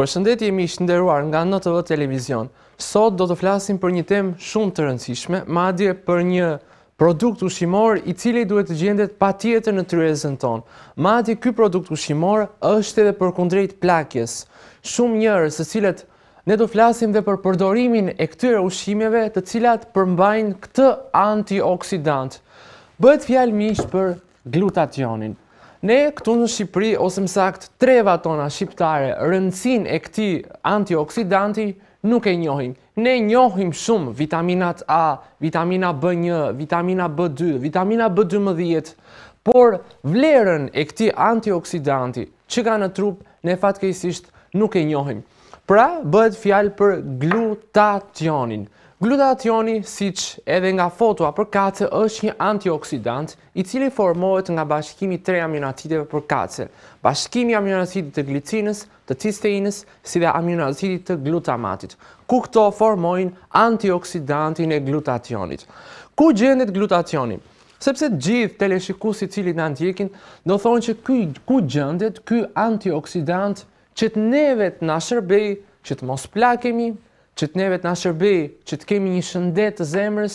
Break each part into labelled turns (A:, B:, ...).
A: Përshëndetje e ishtë nderuar nga në të vë televizion. Sot do të flasim për një tem shumë të rëndësishme, madje për një produkt ushimor i cili duhet të gjendet pa tjetër në tryezën tonë. Madje këj produkt ushimor është edhe për kundrejt plakjes. Shumë njërës së cilet ne do flasim dhe për përdorimin e këtyre ushimeve të cilat përmbajnë këtë antioksidant. Bëhet fjalë mishë për glutationin. Ne këtu në Shqipëri, ose më sakt, treva tona shqiptare, rëndësin e këti antioksidanti, nuk e njohim. Ne njohim shumë vitaminat A, vitamina B1, vitamina B2, vitamina B12, por vlerën e këti antioksidanti, që ka në trup, ne fatkejsisht nuk e njohim. Pra, bëhet fjalë për glutationin. Glutationi, si që edhe nga fotoa për kace, është një antioksidant i cili formohet nga bashkimi tre aminoacideve për kace, bashkimi aminoacidit të glicinës, të cisteinës, si dhe aminoacidit të glutamatit, ku këto formojnë antioksidantin e glutationit. Ku gjendet glutationi? Sepse gjithë i cili në antjekin, do thonë që ky, ku gjendet ky antioksidant që të nevet na shërbej, që të mos plakemi, që të neve të nga shërbi, që të kemi një shëndet të zemrës,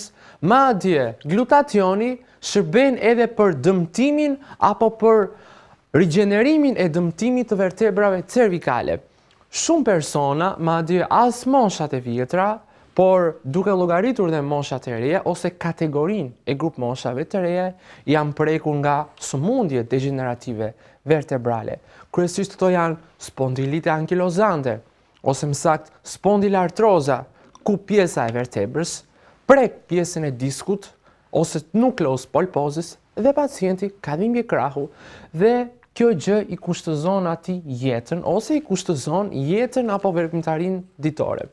A: ma adje, glutationi shërben edhe për dëmtimin apo për rigenerimin e dëmtimit të vertebrave cervikale. Shumë persona, ma adje, as monshat e vjetra, por duke logaritur dhe monshat e reje, ose kategorin e grup moshave të reje, janë preku nga sëmundje degenerative vertebrale. Kërësisht të to janë spondilite ankylozante, ose më sakt spondilartroza ku pjesa e vertebrës prek pjesën e diskut ose të nukleus polpozis dhe pacienti ka dhimbje krahu dhe kjo gjë i kushtëzon ati jetën ose i kushtëzon jetën apo vërpimtarin ditore.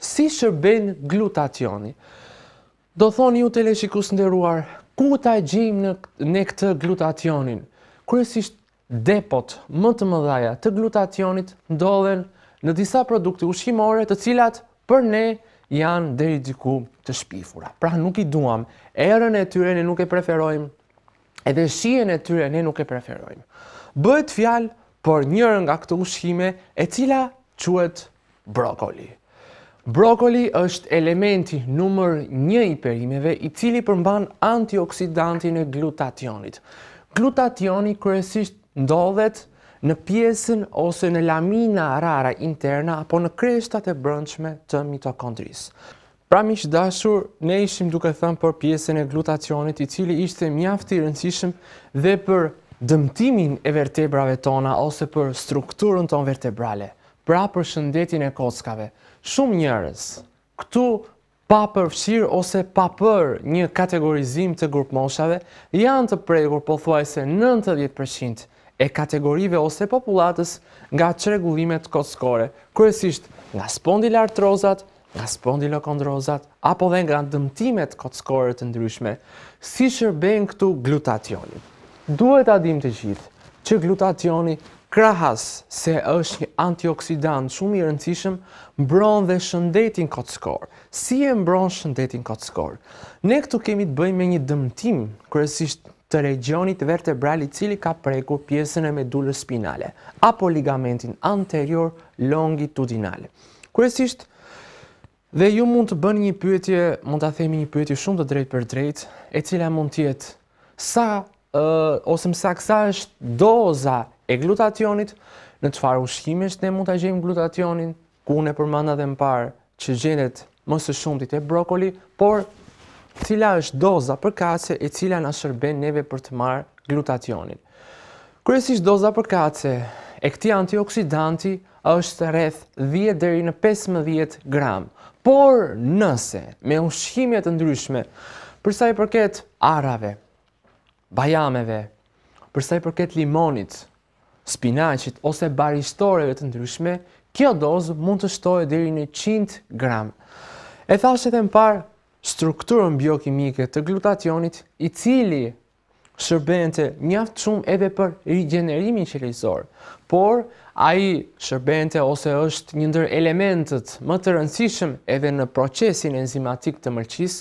A: Si shërben glutationi? Do thonë ju të leshikus në deruar, ku ta gjim në, në këtë glutationin? Kërësisht depot më të mëdhaja të glutationit ndodhen në disa produkte ushqimore të cilat për ne janë deri diku të shpifura. Pra nuk i duam, erën e tyre ne nuk e preferojmë, edhe shijen e tyre ne nuk e preferojmë. Bëhet fjalë për njërën nga këto ushqime e cila quhet brokoli. Brokoli është elementi numër një i perimeve i cili përmban antioksidantin e glutationit. Glutationi kërësisht ndodhet në piesën ose në lamina rara interna apo në kreshtat e brëndshme të mitokondrisë. Pra mi ne ishim duke thëmë për pjesën e glutacionit i cili ishte mjafti rëndësishëm dhe për dëmtimin e vertebrave tona ose për strukturën ton vertebrale, pra për shëndetin e kockave. Shumë njërës, këtu pa përfshirë ose pa për një kategorizim të grupë moshave, janë të pregur po thuaj se 90% e kategorive ose populatës nga qregullimet kockore, kërësisht nga spondilartrozat, nga spondilokondrozat, apo dhe nga dëmtimet kockore të ndryshme, si shërben këtu glutationi. Duhet adim të gjithë që glutationi krahas se është një antioksidant shumë i rëndësishëm, mbron dhe shëndetin kockor. Si e mbron shëndetin kockor? Ne këtu kemi të bëjmë me një dëmtim, kërësisht të regionit vertebrali cili ka preku pjesën e medullës spinale, apo ligamentin anterior longitudinale. Kërësisht, dhe ju mund të bënë një pyetje, mund të themi një pyetje shumë të drejt për drejt, e cila mund tjetë sa, uh, ose mësa kësa është doza e glutationit, në të farë ushqimisht ne mund të gjejmë glutationin, ku në përmanda dhe më parë që gjendet mësë shumë të brokoli, por cila është doza për kace e cila në shërben neve për të marë glutationin. Kërësisht doza për kace e këti antioksidanti është rreth 10 dheri në 15 gram, por nëse me ushqimjet të ndryshme, përsa i përket arave, bajameve, përsa i përket limonit, spinaqit ose baristoreve të ndryshme, kjo dozë mund të shtojë dheri në 100 gram. E thashtë edhe më parë, strukturën biokimike të glutationit, i cili shërbente mjaftë shumë edhe për rigenerimin qelizor, por a i shërbente ose është një ndër elementet më të rëndësishëm edhe në procesin enzimatik të mërqis,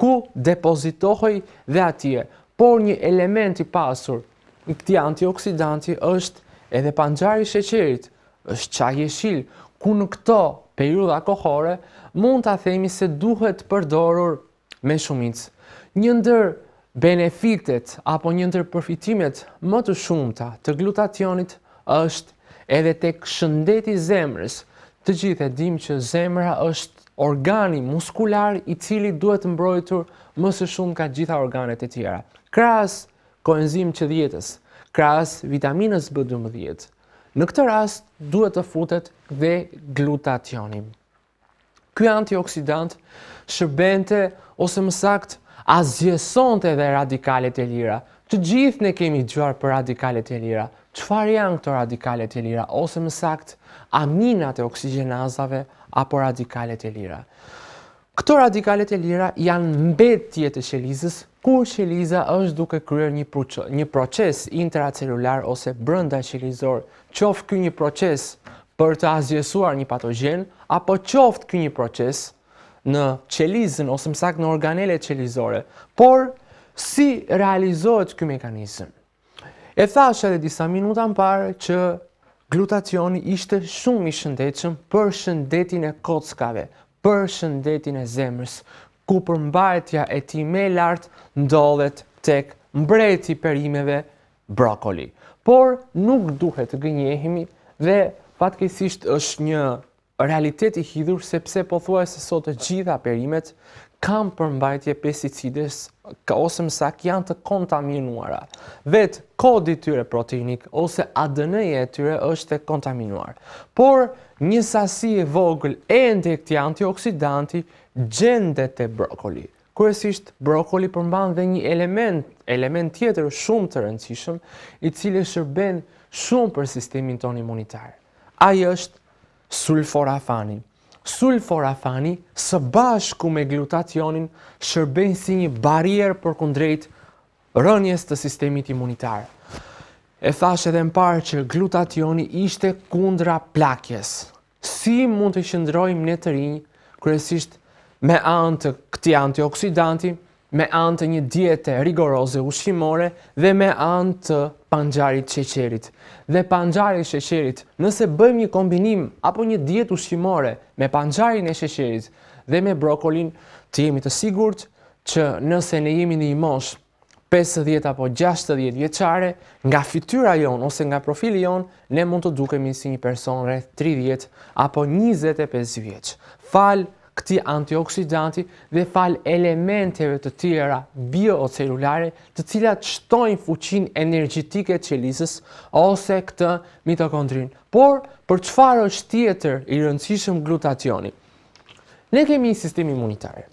A: ku depozitohoj dhe atje, por një element i pasur i këti antioksidanti është edhe panxari sheqerit, është qaj e shilë, ku në këto periudha kohore, mund ta themi se duhet përdorur me shumicë. Një ndër benefitet apo një ndër përfitimet më të shumëta të glutationit është edhe të këshëndeti zemrës. Të gjithë e dimë që zemra është organi muskular i cili duhet mbrojtur më së shumë ka gjitha organet e tjera. Kras koenzim që djetës, kras vitaminës B12, Në këtë rast, duhet të futet dhe glutationim. Ky antioksidant shërbente ose më sakt azjeson të radikalet e lira. Të gjithë ne kemi gjuar për radikalet e lira. Qëfar janë këto radikalet e lira? Ose më sakt aminat e oksigenazave apo radikalet e lira. Këto radikalet e lira janë mbet tjetë e kur qeliza është duke kryer një proces intracelular ose brënda shelizorë qoftë ky një proces për të azhjesuar një patogjen apo qoftë ky një proces në qelizën ose më saktë në organelet qelizore, por si realizohet ky mekanizëm? E thashe dhe disa minuta më parë që glutacioni ishte shumë i shëndetshëm për shëndetin e kockave, për shëndetin e zemrës, ku për mbajtja e ti me lartë ndollet tek mbreti perimeve brokoli. Por nuk duhet të gënjehemi dhe fatkeqësisht është një realitet i hidhur sepse po thuaj se sot të gjitha perimet kam përmbajtje pesticides ka ose mësak janë të kontaminuara. vet kodi tyre proteinik ose adn ja e tyre është të kontaminuar. Por një sasi e vogël e ndekti antioksidanti gjendet e brokoli kërësisht brokoli përmban dhe një element, element tjetër shumë të rëndësishëm, i cili shërben shumë për sistemin ton imunitar. Ai është sulforafani. Sulforafani së bashku me glutationin shërben si një për përkundrejt rënjes të sistemit imunitar. E thash edhe më parë që glutationi ishte kundra plakjes. Si mund të qëndrojmë në të rinj kryesisht me anë të këtij antioksidanti, me anë të një diete rigoroze ushqimore dhe me anë të pangjarit sheqerit. Dhe pangjari i sheqerit, nëse bëjmë një kombinim apo një dietë ushqimore me pangjarin e sheqerit dhe me brokolin, të jemi të sigurt që nëse ne jemi në një mosh 50 apo 60 vjeçare nga fytyra jon ose nga profili jon ne mund të dukemi si një person rreth 30 apo 25 vjeç. Fal këti antioksidanti dhe fal elementeve të tjera biocelulare të cilat shtojnë fuqin energjitike që ose këtë mitokondrin. Por, për qëfar është tjetër i rëndësishëm glutationi? Ne kemi i sistemi imunitarë.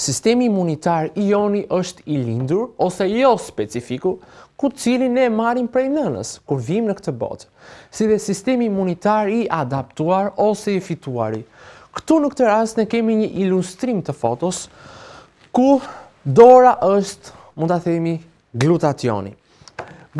A: Sistemi imunitar i joni është i lindur ose jo specifiku ku cili ne marim prej nënës kur vim në këtë botë, si dhe sistemi imunitar i adaptuar ose i fituari. Këtu në këtë rast ne kemi një ilustrim të fotos ku dora është, mund të themi, glutationi.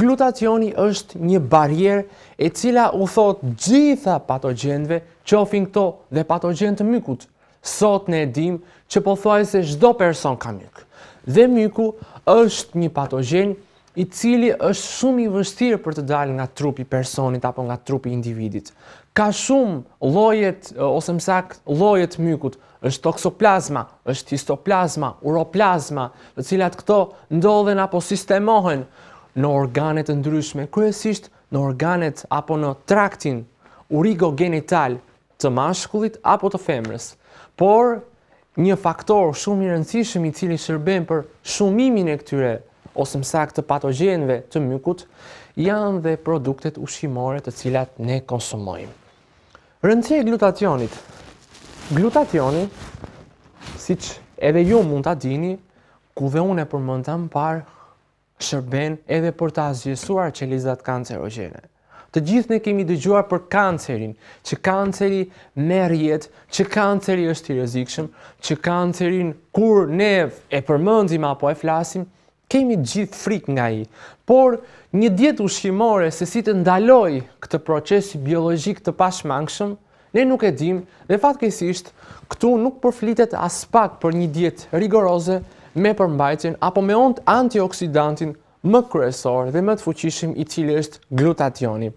A: Glutationi është një barjer e cila u thot gjitha patogenve që ofin këto dhe patogen të mykut. Sot ne dim që po thuaj se shdo person ka myk. Dhe myku është një patogen i cili është shumë i vështirë për të dalë nga trupi personit apo nga trupi individit ka shumë llojet ose më saktë llojet mykut, është toksoplazma, është histoplazma, uroplazma, të cilat këto ndodhen apo sistemohen në organe të ndryshme, kryesisht në organet apo në traktin urigogenital të mashkullit apo të femrës. Por një faktor shumë i rëndësishëm i cili shërben për shumimin e këtyre ose më saktë të patogjenëve të mykut janë dhe produktet ushqimore të cilat ne konsumojmë. Rëndësia e glutacionit. Glutacioni, siç edhe ju mund ta dini, ku dhe unë e përmenda më parë, shërben edhe për të që qelizat kancerogjene. Të gjithë ne kemi dëgjuar për kancerin, që kanceri merr jetë, që kanceri është i rrezikshëm, që kancerin kur ne e përmendim apo e flasim, kemi gjithë frik nga i. Por, një djetë ushqimore se si të ndaloj këtë procesi biologik të pashmangshëm, ne nuk e dim dhe fatkesisht këtu nuk përflitet as pak për një djetë rigoroze me përmbajtjen apo me ond antioksidantin më kresor dhe më të fuqishim i cili është glutationi.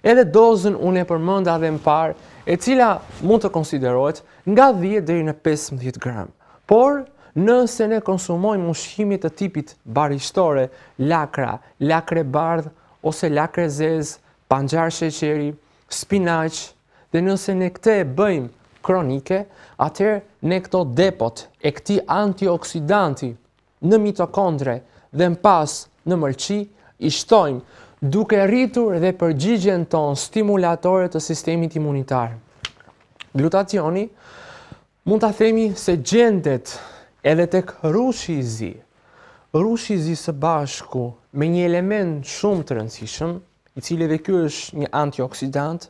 A: Edhe dozën unë e përmënda dhe më parë, e cila mund të konsiderohet nga 10 dhe në 15 gram. Por, Nëse ne konsumojmë ushqime të tipit barishtore, lakra, lakre bardh ose lakre zez, panxhar sheqeri, spinaq, dhe nëse ne këtë e bëjmë kronike, atëherë ne këto depot e këtij antioksidanti në mitokondre dhe më pas në mëlçi i shtojmë duke rritur dhe përgjigjen ton stimulatore të sistemit imunitar. Glutacioni mund ta themi se gjendet edhe të rrushi i zi. Rrushi i zi së bashku me një element shumë të rëndësishëm, i cili dhe kjo është një antioksidant,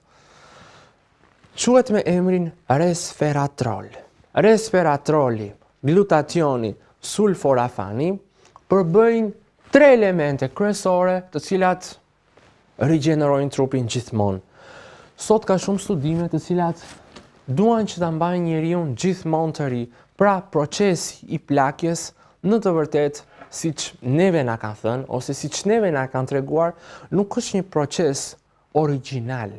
A: quet me emrin resveratrol. Resveratroli, glutationi, sulforafani, përbëjnë tre elemente kresore të cilat rigenerojnë trupin gjithmonë. Sot ka shumë studime të cilat duan që të mbajnë njëri unë gjithmonë të ri, Pra, procesi i plakjes në të vërtet, si që neve nga kanë thënë, ose si që neve nga kanë treguar, nuk është një proces original,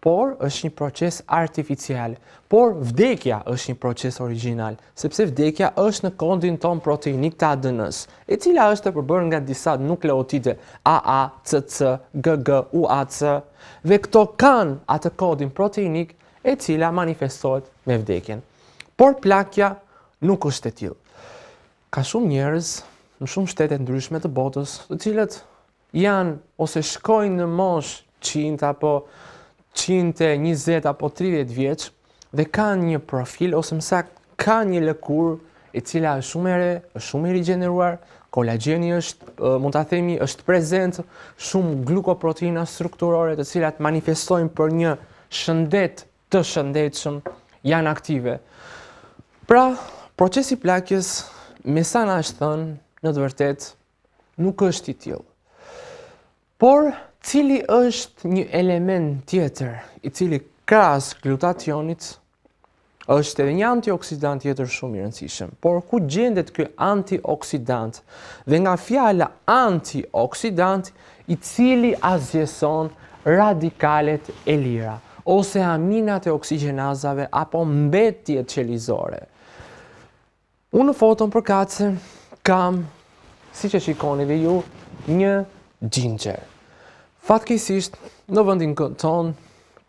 A: por është një proces artificial, por vdekja është një proces original, sepse vdekja është në kondin ton proteinik të adn e cila është të përbërë nga disa nukleotide AA, CC, GG, UAC, dhe këto kanë atë kodin proteinik e cila manifestohet me vdekjen. Por plakja nuk është e tillë. Ka shumë njerëz në shumë shtete ndryshme të botës, të cilët janë ose shkojnë në mosh 100 apo 120 apo 30 vjeç dhe kanë një profil ose më saktë kanë një lëkurë e cila është shumë e re, është shumë e rigjeneruar, kolageni është mund ta themi është prezant shumë glukoproteina strukturore të cilat manifestojnë për një shëndet të shëndetshëm, janë aktive. Pra, Procesi plakjes, me sa nga është thënë, në të vërtet, nuk është i tjilë. Por, cili është një element tjetër, i cili kras glutationit, është edhe një antioksidant tjetër shumë i rëndësishëm. Por, ku gjendet kjo antioksidant dhe nga fjalla antioksidant, i cili azjeson radikalet e lira, ose aminat e oksigenazave, apo mbetjet qelizore. Unë në foton për kace kam, si që shikoni dhe ju, një ginger. Fatkisisht, në vëndin ton, tonë,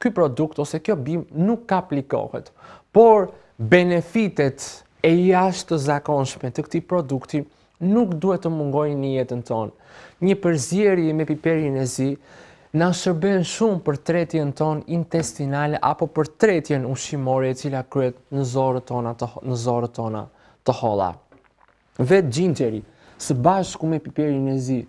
A: këj produkt ose kjo bim nuk ka plikohet, por benefitet e jashtë të zakonshme të këti produkti nuk duhet të mungoj një jetën tonë. Një përzjeri me piperin e zi, në shërben shumë për tretjen tonë intestinale apo për tretjen ushimore e cila kryet në zorët tona të holla. Vetë gjinqeri, së bashku me piperin e zi,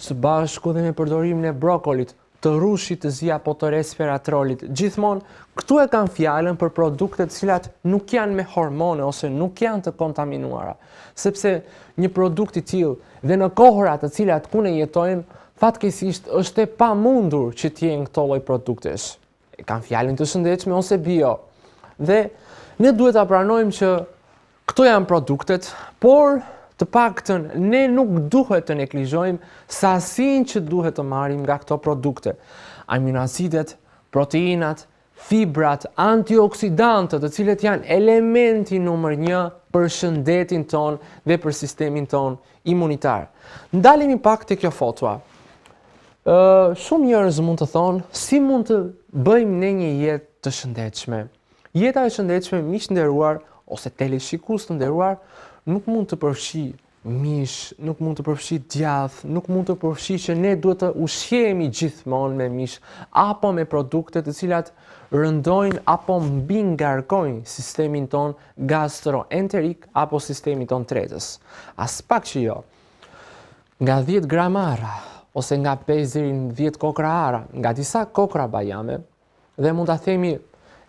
A: së bashku dhe me përdorim në brokolit, të rushit të zi apo të resperatrolit, gjithmonë këtu e kanë fjallën për produktet cilat nuk janë me hormone ose nuk janë të kontaminuara, sepse një produkt i tjil dhe në kohërat të cilat kune jetojmë, fatkesisht është e pa mundur që tjenë këto loj produktesh. E kanë fjallën të shëndechme ose bio. Dhe ne duhet pranojmë që Këto janë produktet, por të paktën ne nuk duhet të neglizhojmë sasinë që duhet të marrim nga këto produkte. Aminoacidet, proteinat, fibrat, antioksidantët, të cilët janë elementi nëmër 1 për shëndetin ton dhe për sistemin ton imunitar. Ndalemi pak te kjo fotoa. uh, shumë njerëz mund të thonë si mund të bëjmë ne një jetë të shëndetshme. Jeta e shëndetshme, miq nderuar, ose teleshikus të nderuar, nuk mund të përfshi mish, nuk mund të përfshi djath, nuk mund të përfshi që ne duhet të ushjemi gjithmonë me mish, apo me produktet të cilat rëndojnë apo mbi ngarkojnë sistemin ton gastroenterik apo sistemin ton tretës. As pak që jo, nga 10 ara, ose nga 5-10 kokra ara, nga disa kokra bajame, dhe mund të themi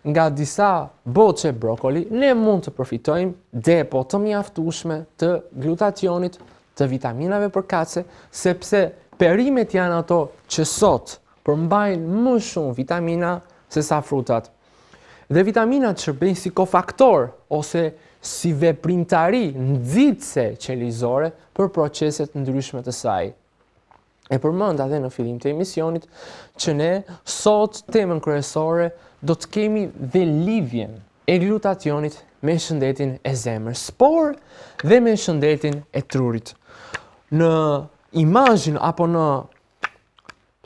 A: nga disa botë që brokoli, ne mund të përfitojmë depo të mjaftushme të glutationit, të vitaminave për kace, sepse perimet janë ato që sot përmbajnë më shumë vitamina se sa frutat. Dhe vitaminat që bëjnë si kofaktor ose si veprintari në dhitëse qelizore për proceset në dryshmet e saj. E përmënda dhe në filim të emisionit që ne sot temën kërësore do të kemi dhe livjen e glutationit me shëndetin e zemrës, por dhe me shëndetin e trurit. Në imazhin apo në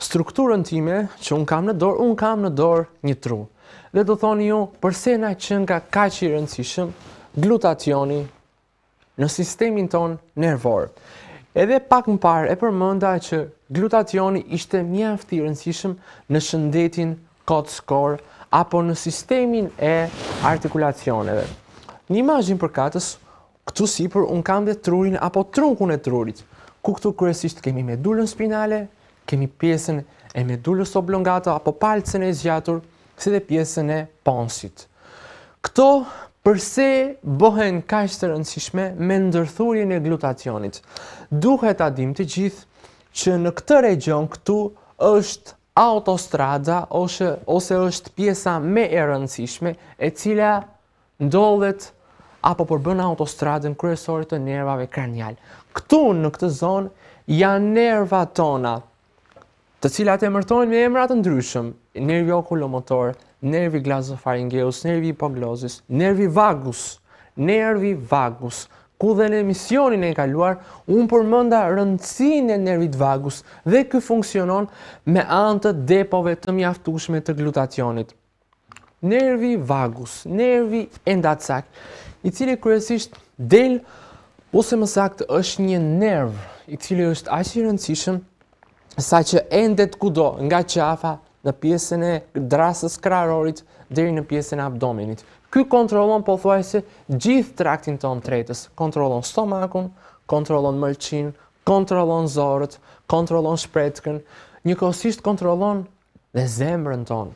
A: strukturën time që unë kam në dorë, unë kam në dorë një tru. Dhe do thoni ju, përse na që nga ka që i rëndësishëm glutationi në sistemin ton nervor. Edhe pak më parë e përmënda që glutationi ishte mjaft i rëndësishëm në shëndetin kotë skorë apo në sistemin e artikulacioneve. Një imazhin për katës, këtu si për unë kam dhe trurin apo trunkun e trurit, ku këtu kërësisht kemi medullën spinale, kemi pjesën e medullës oblongata apo palcën e zgjatur, si dhe pjesën e ponsit. Këto përse bohen kajshë të rëndësishme me ndërthurin e glutacionit. Duhet adim të gjithë që në këtë region këtu është autostrada ose, ose është pjesa me e rëndësishme e cila ndodhet apo përbën autostradën kryesore të nervave kranial. Këtu në këtë zonë janë nerva tona, të cilat e mërtojnë me emrat të ndryshëm, nervi okulomotor, nervi glazofaringeus, nervi hipoglosis, nervi vagus, nervi vagus, ku dhe në emisionin e kaluar, unë përmënda rëndësin e nervit vagus dhe kë funksionon me antët depove të mjaftushme të glutacionit. Nervi vagus, nervi endatsak, i cili kërësisht del, ose më sakt është një nerv, i cili është ashtë i rëndësishëm, sa që endet kudo nga qafa në pjesën e drasës krarorit dhe në pjesën e abdominit. Ky kontrollon pothuajse gjithë traktin ton tretës, kontrollon stomakun, kontrollon mëlçin, kontrollon zorrët, kontrollon shpërtkën, njëkohësisht kontrollon dhe zemrën ton.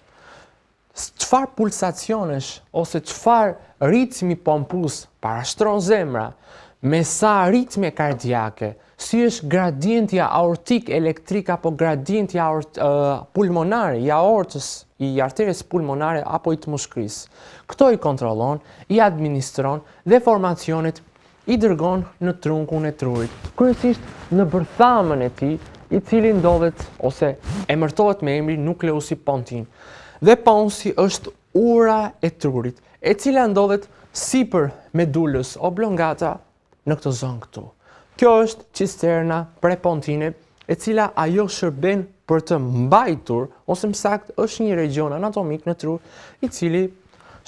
A: Çfar pulsacionesh ose çfar ritmi pompus parashtron zemra, me sa ritme kardiake, si është gradientja aortik elektrik apo gradientja aort, uh, pulmonare, i aortës, i arteres pulmonare apo i të mushkris. Këto i kontrolon, i administron dhe formacionet i dërgon në trunkun e trurit, kërësisht në bërthamën e ti, i cili ndodhet ose emërtohet me emri nukleusi pontin. Dhe ponsi është ura e trurit, e cila ndodhet si për medullës oblongata në këtë zonë këtu. Kjo është cisterna pre Pontine, e cila ajo shërben për të mbajtur, ose më sakt është një region anatomik në tru, i cili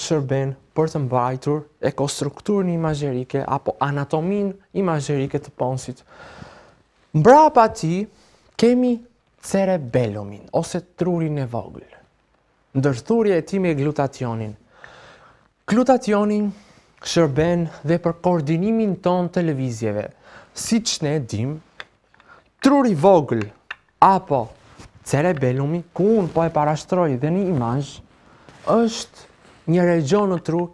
A: shërben për të mbajtur ekostrukturën imazherike apo anatomin imazherike të ponsit. Mbra pa ti, kemi cerebellumin, ose trurin e voglë. Ndërthurje e ti me glutationin. Glutationin shërben dhe për koordinimin ton të lëvizjeve. Si që ne dim, truri vogël apo cerebellumi, ku unë po e parashtroj dhe një imaj, është një region në tru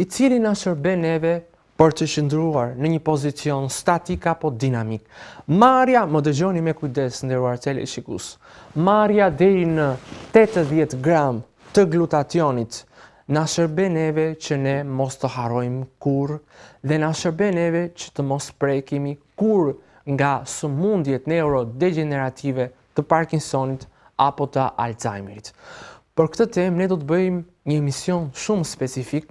A: i cili në shërben neve për të shëndruar në një pozicion statik apo dinamik. Marja, më dëgjoni me kujdes në deruar cele shikus, marja dhe në 80 gram të glutationit, Na shërbe neve që ne mos të harojmë kur, dhe na shërbe neve që të mos prekimi kur nga së mundjet neurodegenerative të Parkinsonit apo të Alzheimerit. Për këtë temë, ne do të bëjmë një emision shumë specifik,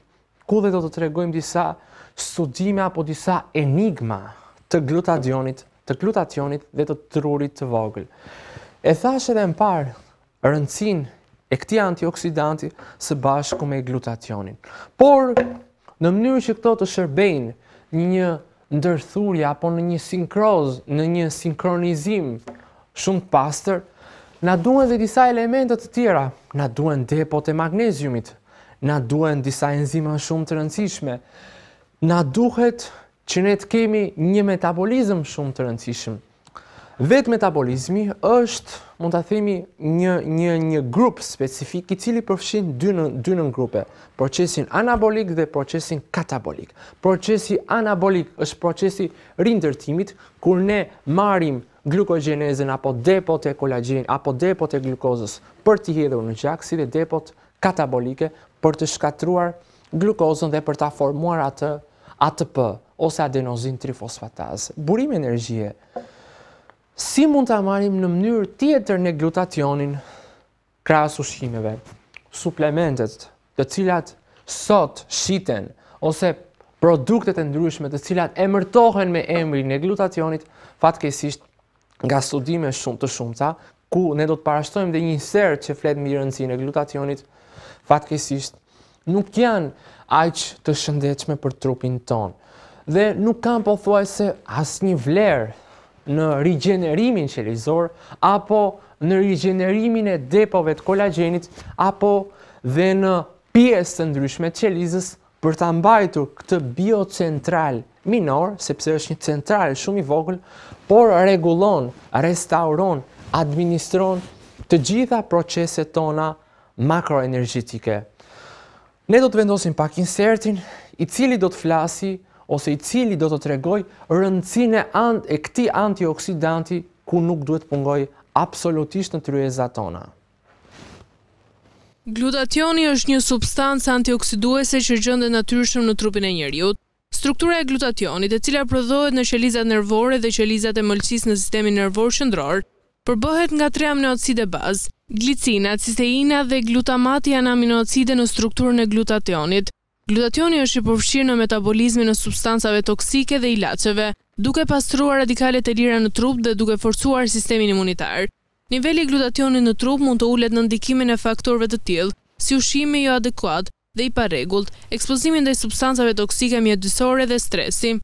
A: ku dhe do të tregojmë disa studime apo disa enigma të glutadionit, të glutacionit dhe të trurit të vogël. E thashe dhe në parë, rëndësin e këti antioksidanti së bashku me glutationin. Por, në mënyrë që këto të shërbejnë një ndërthurja apo në një sinkroz, në një sinkronizim shumë të pastër, na duhen dhe disa elementet të tjera, na duhen depot e magneziumit, na duhen disa enzima shumë të rëndësishme, na duhet që ne të kemi një metabolizm shumë të rëndësishme, Vetë metabolizmi është, mund të themi, një grupë specifik i cili përfshin dy në grupe, procesin anabolik dhe procesin katabolik. Procesi anabolik është procesi rindërtimit, kur ne marim glukogenezen apo depot e kolagjenin, apo depot e glukozës për t'i hedhur në gjak, si dhe depot katabolike për të shkatruar glukozën dhe për t'a formuar atë për ose adenozin trifosfatazë. Burim e energjie si mund të amarim në mënyrë tjetër në glutationin krasë ushqimeve, suplementet të cilat sot shiten, ose produktet e ndryshme të cilat emërtohen me emri në glutationit, fatkesisht nga studime shumë të shumëta, ku ne do të parashtojmë dhe një sërë që fletë mirënësi në glutationit, fatkesisht nuk janë aqë të shëndechme për trupin tonë. Dhe nuk kam po thuaj se asë një vlerë në rigenerimin qelizor, apo në rigenerimin e depove të kolagenit, apo dhe në pjesë të ndryshme qelizës për të mbajtur këtë biocentral minor, sepse është një central shumë i vogël, por regulon, restauron, administron të gjitha proceset tona makroenergjitike. Ne do të vendosim pak insertin, i cili do të flasi ose i cili do të tregoj rëndësinë e, e këtij antioksidanti ku nuk duhet pungoj absolutisht në tryezat tona.
B: Glutationi është një substancë antioksiduese që gjendet natyrshëm në trupin e njeriut. Struktura e glutationit, e cila prodhohet në qelizat nervore dhe qelizat e mëlçisë në sistemin nervor qendror, përbëhet nga tre aminoacide bazë. Glicina, cisteina dhe glutamati janë aminoacide në strukturën e glutationit. Glutationi është i përfshirë në metabolizmin e substancave toksike dhe ilaceve, duke pastruar radikalet e lira në trup dhe duke forcuar sistemin imunitar. Niveli glutationit në trup mund të ullet në ndikimin e faktorve të tjilë, si ushimi jo adekuat dhe i paregullt, ekspozimin dhe i substancave toksike mjedisore dhe stresi.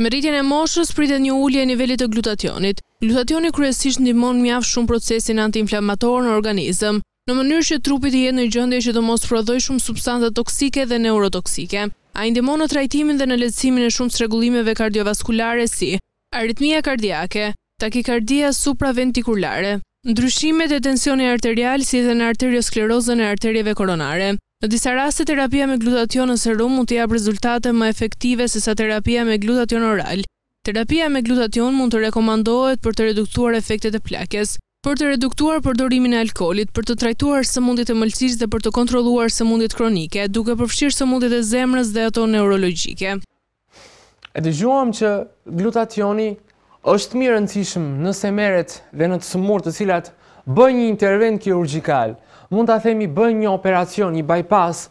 B: Më rritjen e moshës pritet një ullje e nivelit të glutationit. Glutationi kryesisht ndimon mjaf shumë procesin anti-inflamator në organizëm, në mënyrë që trupit i jetë në gjëndje që të mos prodhoj shumë substanta toksike dhe neurotoksike. A indimon në trajtimin dhe në letësimin e shumë sregullimeve kardiovaskulare si aritmia kardiake, takikardia supraventikulare, ndryshimet e tensioni arterial si dhe në arteriosklerozën e arterjeve koronare. Në disa raste, terapia me glutation në serum mund të jabë rezultate më efektive se sa terapia me glutation oral. Terapia me glutation mund të rekomandohet për të reduktuar efektet e plakjes. Për të reduktuar përdorimin e alkoolit, për të trajtuar sëmundit e mëlqisë dhe për të kontroluar sëmundit kronike, duke përfshirë sëmundit e zemrës dhe ato neurologike.
A: E të gjuam që glutationi është mirë nëcishmë nëse semeret dhe në të sëmur të cilat bëj një intervent kirurgikal, mund të themi bëj një operacion, një bypass,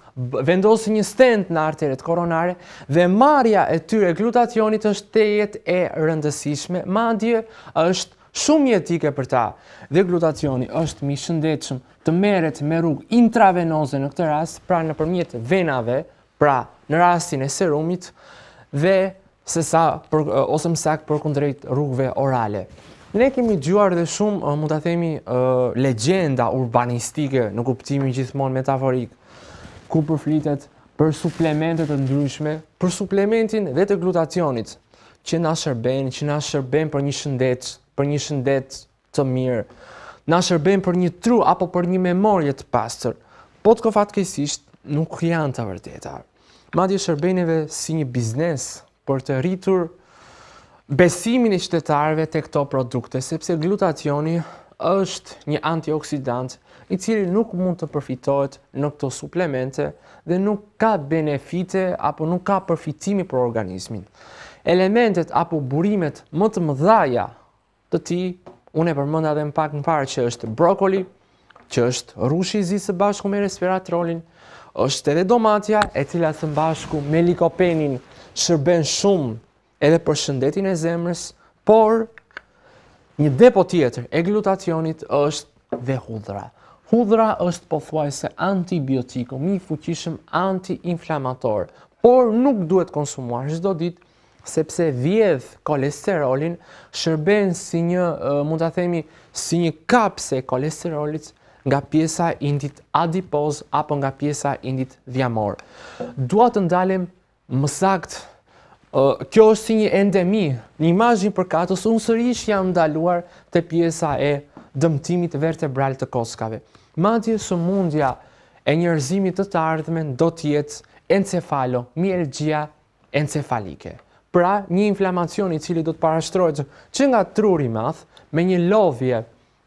A: vendosë një stent në arteret koronare dhe marja e tyre glutationit është tejet e rëndësishme, ma ndje është shumë mjetike për ta. Dhe glutacioni është mi shëndetshëm të merret me rrugë intravenoze në këtë rast, pra nëpërmjet venave, pra në rastin e serumit dhe se sa për, eh, ose më saktë përkundrejt rrugëve orale. Ne kemi gjuar dhe shumë eh, mund ta themi uh, legjenda urbanistike në kuptimin gjithmonë metaforik ku përflitet për suplemente të ndryshme, për suplementin dhe të glutacionit që na shërben, që na shërben për një shëndet për një shëndet të mirë. Na shërben për një tru apo për një memorje të pastër, po të kofat kësisht nuk janë të vërtetar. Madje shërbejnëve si një biznes për të rritur besimin e qytetarëve tek këto produkte sepse glutationi është një antioksidant i cili nuk mund të përfitojt në këto suplemente dhe nuk ka benefite apo nuk ka përfitimi për organizmin. Elementet apo burimet më të mëdhaja të ti, unë e përmënda dhe më pak në parë që është brokoli, që është rushi i zi së bashku me respiratrolin, është edhe domatja e cila së bashku me likopenin shërben shumë edhe për shëndetin e zemrës, por një depo tjetër e glutacionit është dhe hudra. Hudra është po thuaj se antibiotiko, mi fuqishëm anti-inflamator, por nuk duhet konsumuar shdo ditë, sepse vjedh kolesterolin shërben si një mund ta themi si një kapse e kolesterolit nga pjesa e indit adipoz apo nga pjesa e indit vjamor. Dua të ndalem më saktë kjo është si një endemi, një imazh për përkatës, unë sërish jam ndaluar te pjesa e dëmtimit vertebral të kockave. Madje sëmundja e njerëzimit të të do të jetë encefalo, mielgjia encefalike pra një inflamacion i cili do të parashtrohet që nga truri i madh me një lodhje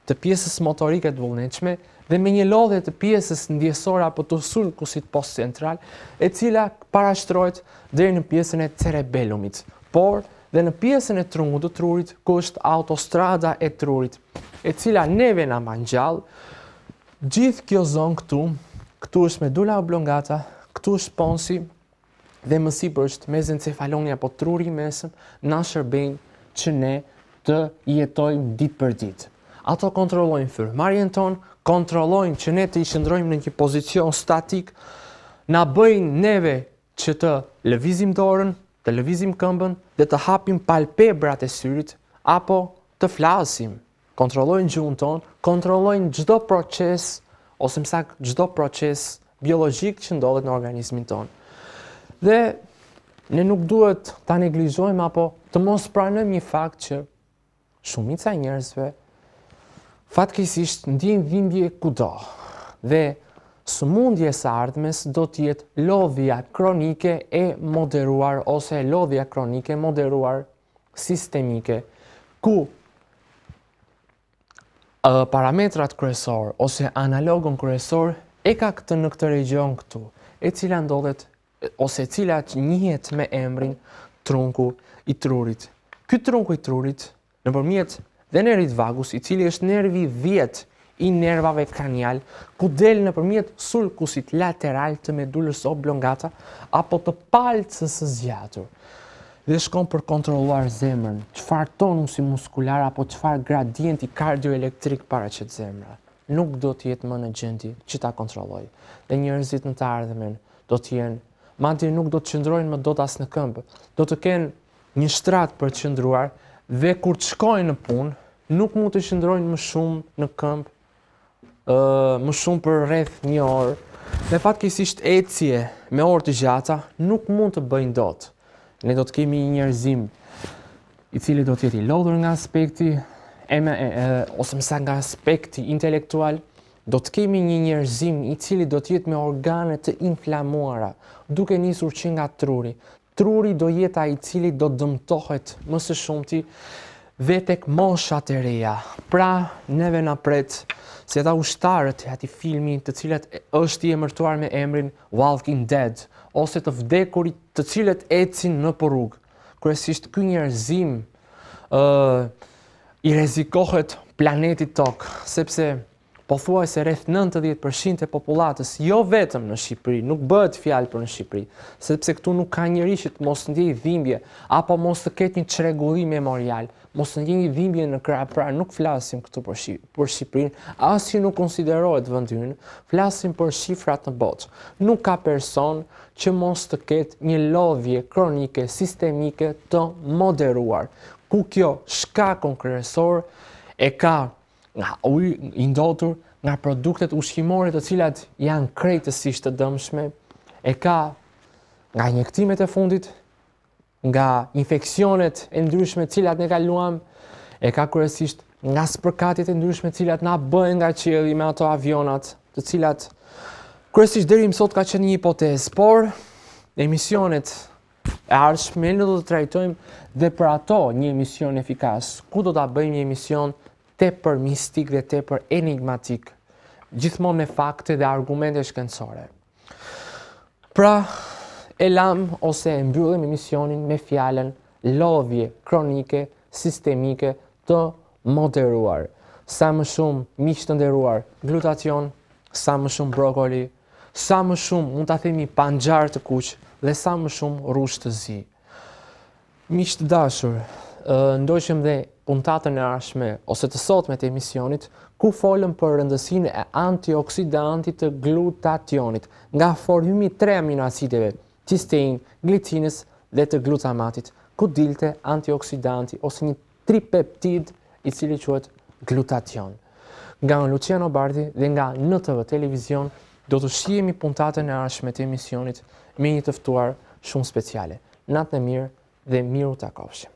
A: të pjesës motorike të vullnetshme dhe me një lodhje të pjesës ndjesore apo të sulkusit postcentral, e cila parashtrohet deri në pjesën e cerebelumit, por dhe në pjesën e trungut të trurit, ku është autostrada e trurit, e cila neve na mban Gjithë kjo zonë këtu, këtu është medula oblongata, këtu është sponsi, dhe mësi për është mezen encefalonia apo truri mesëm, na shërbejnë që ne të jetojmë ditë për ditë. Ato kontrollojnë fërmarjen tonë, kontrollojnë që ne të i shëndrojmë në një pozicion statik, na bëjnë neve që të lëvizim dorën, të lëvizim këmbën dhe të hapim palpebrat e syrit, apo të flasim. Kontrollojnë gjuhën tonë, kontrollojnë gjdo proces, ose mësak gjdo proces biologik që ndodhet në organismin tonë. Dhe ne nuk duhet ta neglizojmë apo të mos pranojmë një fakt që shumica e njerëzve fatkeqësisht ndjejnë dhimbje kudo. Dhe sëmundje së ardhmes do të jetë lodhja kronike e moderuar ose lodhja kronike moderuar sistemike ku uh, parametrat kryesor ose analogon kryesor e ka këtë në këtë region këtu e cila ndodhet ose cilat njëhet me emrin trunku i trurit. Ky trunku i trurit në përmjet dhe nërit vagus, i cili është nervi vjet i nervave kranial, ku del në përmjet sulkusit lateral të medullës oblongata, apo të palcës së zjatur, dhe shkon për kontroluar zemrën, qëfar tonusi muskular, apo qëfar gradienti kardioelektrik para që të zemrë. Nuk do të jetë më në gjendi që ta kontroloj. Dhe njërëzit në të ardhëmen do të jenë madje nuk do të qëndrojnë më dot as në këmbë. Do të kenë një shtrat për të qëndruar dhe kur të shkojnë në punë, nuk mund të qëndrojnë më shumë në këmbë, ë uh, më shumë për rreth 1 orë. Dhe fatkeqësisht ecje me orë të gjata nuk mund të bëjnë dot. Ne do të kemi një njerëzim i cili do të jetë i lodhur nga aspekti e, e, e ose më sa nga aspekti intelektual, do të kemi një njerëzim i cili do të jetë me organet të inflamuara, duke nisur që nga truri. Truri do jetë a i cili do të dëmtohet mësë shumëti dhe tek moshat e reja. Pra, neve në pretë, si ata ushtarët e ati filmin të cilat është i emërtuar me emrin Walking Dead, ose të vdekurit të cilat ecin në porrug. Kërësisht kë njerëzim uh, i rezikohet planetit tokë, sepse po thuaj se rreth 90% e popullatës jo vetëm në Shqipëri nuk bëhet fjalë për në Shqipëri, sepse këtu nuk ka njerëz që mos ndjej dhimbje apo mos të ketë një çrregullim memorial. Mos ndjej një dhimbje në krah, pra nuk flasim këtu për Shqipërinë, por Shqipërinë as që nuk konsiderohet vend i flasim për shifrat në botë. Nuk ka person që mos të ketë një lodhje kronike, sistemike të moderuar. Ku kjo shkakon kryesor e ka nga uj i ndotur, nga produktet ushqimore të cilat janë krejtësisht të dëmshme, e ka nga injektimet e fundit, nga infeksionet e ndryshme të cilat ne kaluam, e ka kryesisht nga spërkatjet e ndryshme të cilat na bën nga qielli me ato avionat, të cilat kryesisht deri më sot ka qenë një hipotezë, por emisionet e ardhshme ne do të trajtojmë dhe për ato një emision efikas. Ku do ta bëjmë një emision te për mistik dhe te për enigmatik, gjithmonë me fakte dhe argumente shkencore. Pra, e lam ose e mbyllim emisionin me fjallën lovje kronike, sistemike të moderuar. Sa më shumë miqë të nderuar glutacion, sa më shumë brokoli, sa më shumë mund të themi panxhar të kuqë dhe sa më shumë rrush të zi. Miqë të dashur, ndoqëm dhe puntatën e arshme, ose të sot me të emisionit, ku folëm për rëndësine e antioksidantit të glutationit, nga formimi tre aminoacideve, tistein, glitinës dhe të glutamatit, ku dilte antioksidanti, ose një tripeptid i cili quet glutation. Nga në Luciano Bardi dhe nga në TV televizion, do të shqiemi puntatën e arshme të emisionit me një tëftuar shumë speciale. Natë në mirë dhe miru të akoshim.